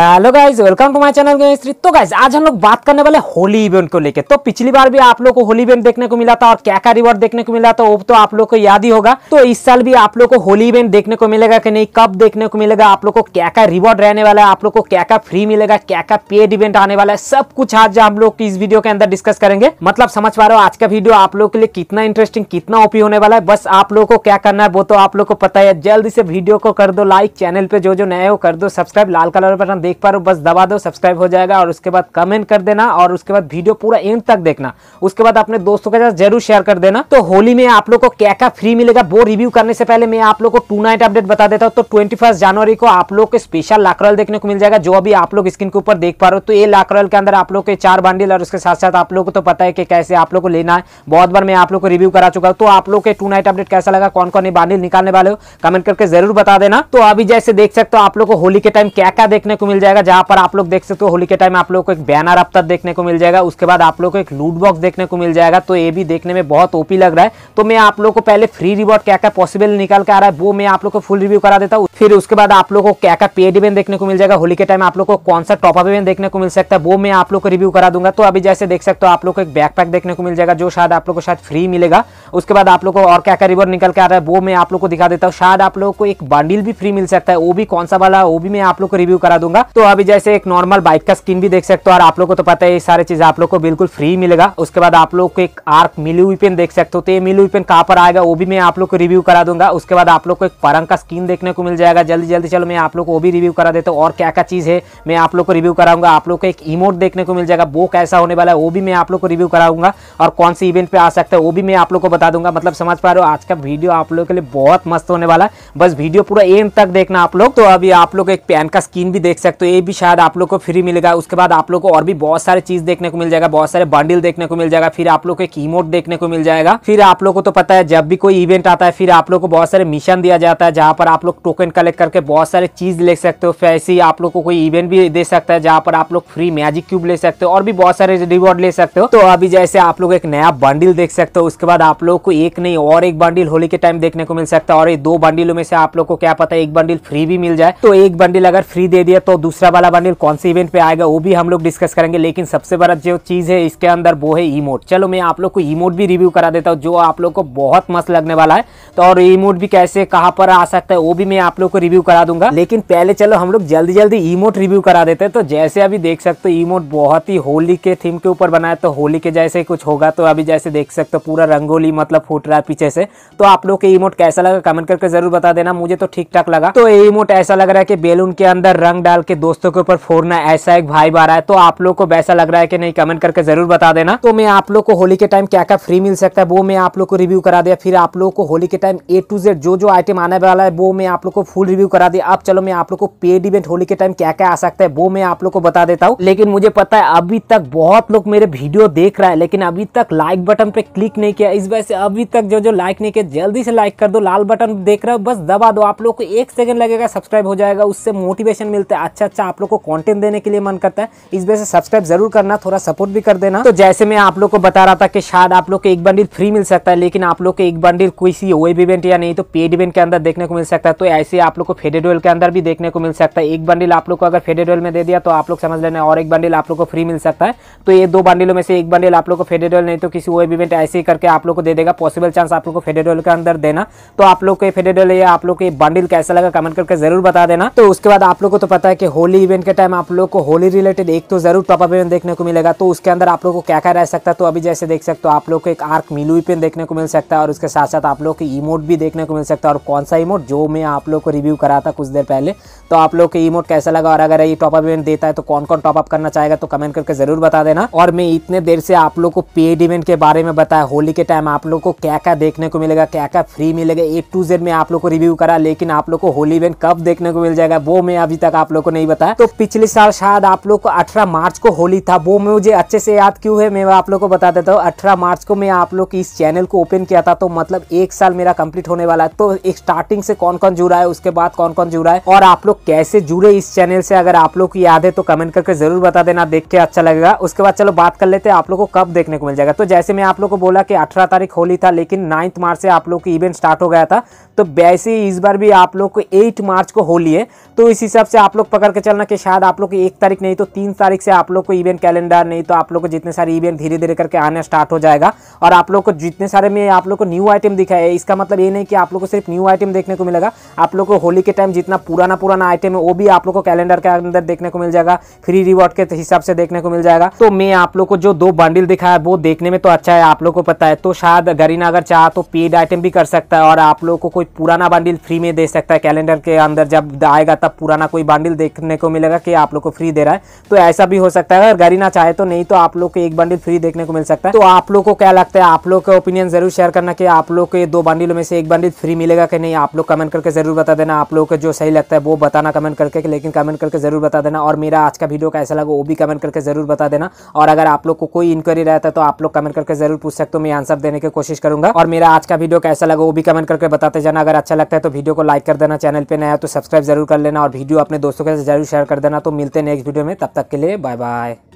hello guys welcome to my channel मिस्त्री तो guys आज हम लोग बात करने वाले होली इवेंट को लेके तो पिछली बार भी आप लोग को होली इवेंट देखने को मिला था और क्या क्या रिवॉर्ड देखने को मिला था वो तो आप लोग को याद ही होगा तो इस साल भी आप लोग को होली इवेंट देखने को मिलेगा कि नहीं कब देखने को मिलेगा आप लोग को क्या क्या रिवॉर्ड रहने वाला है आप लोग को क्या क्या फ्री मिलेगा क्या क्या पेड इवेंट आने वाला है सब कुछ आज हम लोग इस वीडियो के अंदर डिस्कस करेंगे मतलब समझ पा रहे हो आज का वीडियो आप लोग के लिए कितना इंटरेस्टिंग कितना ओपी होने वाला है बस आप लोग को क्या करना है वो तो आप लोग को पता है जल्दी से वीडियो को कर दो लाइक चैनल पे जो जो नए हो कर दो सब्सक्राइब लाल कलर बटन देख पा रहे हो बस दबा दो सब्सक्राइब हो जाएगा और उसके बाद कमेंट कर देना और उसके बाद वीडियो पूरा एंड तक देखना उसके बाद अपने दोस्तों के साथ जरूर शेयर कर देना तो होली में आप लोग को क्या क्या फ्री मिलेगा वो रिव्यू करने से पहले मैं आप लोग को टू नाइट अपडेट बता देता हूँ तो ट्वेंटी जनवरी को आप लोग को स्पेशल लाकरल देखने को मिल जाएगा जो अभी आप लोग स्क्रीन के ऊपर देख पा रहे हो तो ये लाकरल के अंदर आप लोग के चार बंडल और उसके साथ साथ आप लोग को तो पता है कि कैसे आप लोग को लेना है बहुत बार मैं आप लोग को रिव्यू करा चुका हूँ तो आप लोग के टू नाइट अपडेट कैसा लगा कौन कौन ये बंडल निकालने वाले हो कमेंट करके जरूर बता देना तो अभी जैसे देख सकते हो आप लोग को होली के टाइम क्या क्या देखने को मिल जाएगा जहां पर आप लोग देख सकते हो होली के टाइम आप लोग को एक बैनर अफ्तर देखने को मिल जाएगा उसके बाद आप लोग को एक लूट बॉक्स देखने को मिल जाएगा तो ये भी देखने में बहुत ओपी लग रहा है तो मैं आप लोग को पहले फ्री रिवॉर्ड क्या क्या पॉसिबल निकाल के आ रहा है वो मैं आप लोग को फुल रिव्यू करा देता हूँ फिर उसके बाद आप लोग को क्या क्या पेड इवेंट देखने को मिल जाएगा होली के टाइम आप लोग को कौन सा टॉपअप इवेंट देखने को मिल सकता है वो मैं आप लोग को रिव्यू करा दूंगा तो अभी जैसे देख सकते हो आप लोग को एक बैकपैक देखने को मिल जाएगा जो शायद आप लोग को शायद फ्री मिलेगा उसके बाद आप लोग को और क्या क्या रिवॉर्ड निकल के आ रहा है वो मैं आप लोग को दिखा देता हूँ शायद आप लोग को एक बंडिल भी फ्री मिल सकता है वो भी कौन सा वाला वो भी मैं आप लोग को रिव्यू करा दूंगा होगा तो अभी जैसे एक नॉर्मल बाइक का स्किन भी देख सकते हो और आप लोग को तो पता है ये सारी चीज आप लोग को बिल्कुल फ्री मिलेगा उसके बाद आप लोग को एक आर्क मिली हुई पेन देख सकते हो तो ये मिली हुई पेन कहाँ पर आएगा वो भी मैं आप लोग को रिव्यू करा दूंगा उसके बाद आप लोग को एक परंग का स्किन देखने को मिल जाएगा जल्दी जल्दी चलो मैं आप लोग को वो भी रिव्यू करा देता हूँ और क्या क्या चीज है मैं आप लोग को रिव्यू कराऊंगा आप लोग को एक इमोट देखने को मिल जाएगा वो कैसा होने वाला है वो भी मैं आप लोग को रिव्यू कराऊंगा और कौन सी इवेंट पे आ सकता है वो भी मैं आप लोग को बता दूंगा मतलब समझ पा रहे हो आज का वीडियो आप लोग के लिए बहुत मस्त होने वाला है बस वीडियो पूरा एंड तक देखना आप लोग तो अभी आप लोग एक पैन का स्किन भी देख सकते सकते तो ये भी शायद आप लोग को फ्री मिलेगा उसके बाद आप लोग को और भी बहुत सारे चीज देखने को मिल जाएगा बहुत सारे बंडल देखने को मिल जाएगा फिर आप लोग को एक देखने को मिल जाएगा फिर आप लोग को तो पता है जब भी कोई इवेंट आता है फिर आप लोग को बहुत सारे मिशन दिया जाता है जहाँ पर आप लोग टोकन कलेक्ट करके बहुत सारे चीज ले सकते हो ऐसे आप लोग कोई इवेंट भी दे सकता है जहाँ पर आप लोग फ्री मैजिक क्यूब ले सकते हो और भी बहुत सारे रिवॉर्ड ले सकते हो तो अभी जैसे आप लोग एक नया बंडल देख सकते हो उसके बाद आप लोग को एक नहीं और एक बंडल होली के टाइम देखने को मिल सकता है और ये दो बंडिलों में से आप लोग को क्या पता है एक बंडल फ्री भी मिल जाए तो एक बंडल अगर फ्री दे दिया तो दूसरा वाला बंडल कौन से इवेंट पे आएगा वो भी हम लोग डिस्कस करेंगे लेकिन सबसे बड़ा जो चीज़ है इसके अंदर वो है ईमोट चलो मैं आप लोग को ईमोट भी रिव्यू करा देता हूँ जो आप लोग को बहुत मस्त लगने वाला है तो और ईमोट भी कैसे कहाँ पर आ सकता है वो भी मैं आप लोग को रिव्यू करा दूंगा लेकिन पहले चलो हम लोग जल्दी जल्दी ईमोट रिव्यू करा देते हैं तो जैसे अभी देख सकते हो ईमोट बहुत ही होली के थीम के ऊपर बनाया तो होली के जैसे कुछ होगा तो अभी जैसे देख सकते हो पूरा रंगोली मतलब फूट रहा है पीछे से तो आप लोग के ईमोट कैसा लगा कमेंट करके जरूर बता देना मुझे तो ठीक ठाक लगा तो ये ईमोट ऐसा लग रहा है कि बेलून के अंदर रंग डाल के दोस्तों के ऊपर फोड़ना ऐसा एक भाई आ रहा है तो आप लोग को वैसा लग रहा है कि नहीं कमेंट करके जरूर बता देना तो मैं आप लोग को होली के टाइम क्या क्या फ्री मिल सकता है वो मैं आप लोग को रिव्यू करा दिया फिर आप लोग को होली के टाइम ए टू जेड जो जो आइटम आने वाला है वो मैं आप लोग को फुल रिव्यू करा दिया अब चलो मैं आप लोग को पेड इवेंट होली के टाइम क्या क्या आ सकता है वो मैं आप लोग को बता देता हूँ लेकिन मुझे पता है अभी तक बहुत लोग मेरे वीडियो देख रहा है लेकिन अभी तक लाइक बटन पे क्लिक नहीं किया इस वजह से अभी तक जो जो लाइक नहीं किया जल्दी से लाइक कर दो लाल बटन देख रहे हो बस दबा दो आप लोग को एक सेकंड लगेगा सब्सक्राइब हो जाएगा उससे मोटिवेशन मिलता है अच्छा अच्छा अच्छा आप लोग को कॉन्टेंट देने के लिए मन करता है इस वजह से सब्सक्राइब जरूर करना थोड़ा सपोर्ट भी कर देना तो जैसे मैं आप लोग को बता रहा था कि शायद आप लोग को एक बंडल फ्री मिल सकता है लेकिन आप लोग को एक बंडल किसी वेब इवेंट या नहीं तो पेड इवेंट के अंदर देखने को मिल सकता है तो ऐसे आप लोग को फेडेडोल के अंदर भी देखने को मिल सकता है एक बंडल आप लोग को अगर फेडेडोल में दे दिया तो आप लोग समझ लेना और एक बंडल आप लोग को फ्री मिल सकता है तो ये दो बंडलों में से एक बंडल आप लोग को फेडेडोल नहीं तो किसी वेब इवेंट ऐसे ही करके आप लोग को दे देगा पॉसिबल चांस आप लोग को फेडेडोल के अंदर देना तो आप लोग को फेडेडोल या आप लोग को बंडल कैसा लगा कमेंट करके जरूर बता देना तो उसके बाद आप लोग को तो पता है कि होली इवेंट के टाइम आप लोग को होली रिलेटेड एक तो ज़रूर टॉपअप इवेंट देखने को मिलेगा तो उसके अंदर आप लोग को क्या क्या रह सकता है तो अभी जैसे देख सकते हो आप लोग को एक आर्क मिलू इवेंट देखने को मिल सकता है और उसके साथ साथ आप लोग को इमोट भी देखने को मिल सकता है और कौन सा इमोट जो मैं आप लोग को रिव्यू करा था कुछ देर पहले तो आप लोग को इमोट कैसा लगा और अगर ये टॉपअप इवेंट देता है तो कौन कौन टॉपअप करना चाहेगा तो कमेंट करके ज़रूर बता देना और मैं इतने देर से आप लोग को पेड इवेंट के बारे में बताया होली के टाइम आप लोग को क्या क्या देखने को मिलेगा क्या क्या फ्री मिलेगा ए टू जेड में आप लोग को रिव्यू करा लेकिन आप लोग को होली इवेंट कब देखने को मिल जाएगा वो मैं अभी तक आप लोग ने नहीं बताया तो पिछले साल शायद आप लोग को अठारह मार्च को होली था वो मुझे अच्छे से याद क्यों है मैं आप लोग को बता देता हूँ अठारह मार्च को मैं आप लोग इस चैनल को ओपन किया था तो मतलब एक साल मेरा कंप्लीट होने वाला है तो स्टार्टिंग से कौन कौन जुड़ा है उसके बाद कौन कौन जुड़ा है और आप लोग कैसे जुड़े इस चैनल से अगर आप लोग को याद है तो कमेंट करके जरूर बता देना देख के अच्छा लगेगा उसके बाद चलो बात कर लेते हैं आप लोग को कब देखने को मिल जाएगा तो जैसे मैं आप लोग को बोला कि अठारह तारीख होली था लेकिन नाइन्थ मार्च से आप लोग इवेंट स्टार्ट हो गया था तो वैसे ही इस बार भी आप लोग को एट मार्च को होली है तो इस हिसाब से आप लोग पकड़ करके चलना कि शायद आप लोग की एक तारीख नहीं तो तीन तारीख से आप लोग को इवेंट कैलेंडर नहीं तो आप लोग को जितने सारे इवेंट धीरे धीरे करके आना स्टार्ट हो जाएगा और आप लोग को जितने सारे में आप लोग को न्यू आइटम दिखा है इसका मतलब ये नहीं कि आप लोग को सिर्फ न्यू आइटम देखने को मिलेगा आप लोग को होली के टाइम जितना पुराना पुराना आइटम है वो भी आप लोग को कैलेंडर के अंदर देखने को मिल जाएगा फ्री रिवॉर्ड के हिसाब से देखने को मिल जाएगा तो मैं आप लोग को जो दो बंडल दिखा है वो देखने में तो अच्छा है आप लोग को पता है तो शायद गरीना अगर चाह तो पेड आइटम भी कर सकता है और आप लोग को कोई पुराना बंडल फ्री में दे सकता है कैलेंडर के अंदर जब आएगा तब पुराना कोई बंडल देखने को मिलेगा कि आप लोग को फ्री दे रहा है तो ऐसा भी हो सकता है अगर गरीना चाहे तो नहीं तो आप लोग को एक बंडल फ्री देखने को मिल सकता है तो आप लोग को क्या लगता सकते हैं आप लोग का ओपिनियन ज़रूर शेयर करना कि आप लोग को ये दो बंडिलों में से एक बंडिल फ्री मिलेगा कि नहीं आप लोग कमेंट करके ज़रूर बता देना आप लोग को जो सही लगता है वो बताना कमेंट करके लेकिन कमेंट करके ज़रूर बता देना और मेरा आज का वीडियो कैसा लगा वो भी कमेंट करके ज़रूर बता देना और अगर आप लोग को कोई इंक्वायरी रहता है तो आप लोग कमेंट करके ज़रूर पूछ सकते हो मैं आंसर देने की कोशिश करूँगा और मेरा आज का वीडियो कैसा लगा वो भी कमेंट करके बताते जाना अगर अच्छा लगता है तो वीडियो को लाइक कर देना चैनल पर नया तो सब्सक्राइब जरूर कर लेना और वीडियो अपने दोस्तों के साथ जरूर शेयर कर देना तो मिलते हैं नेक्स्ट वीडियो में तब तक के लिए बाय बाय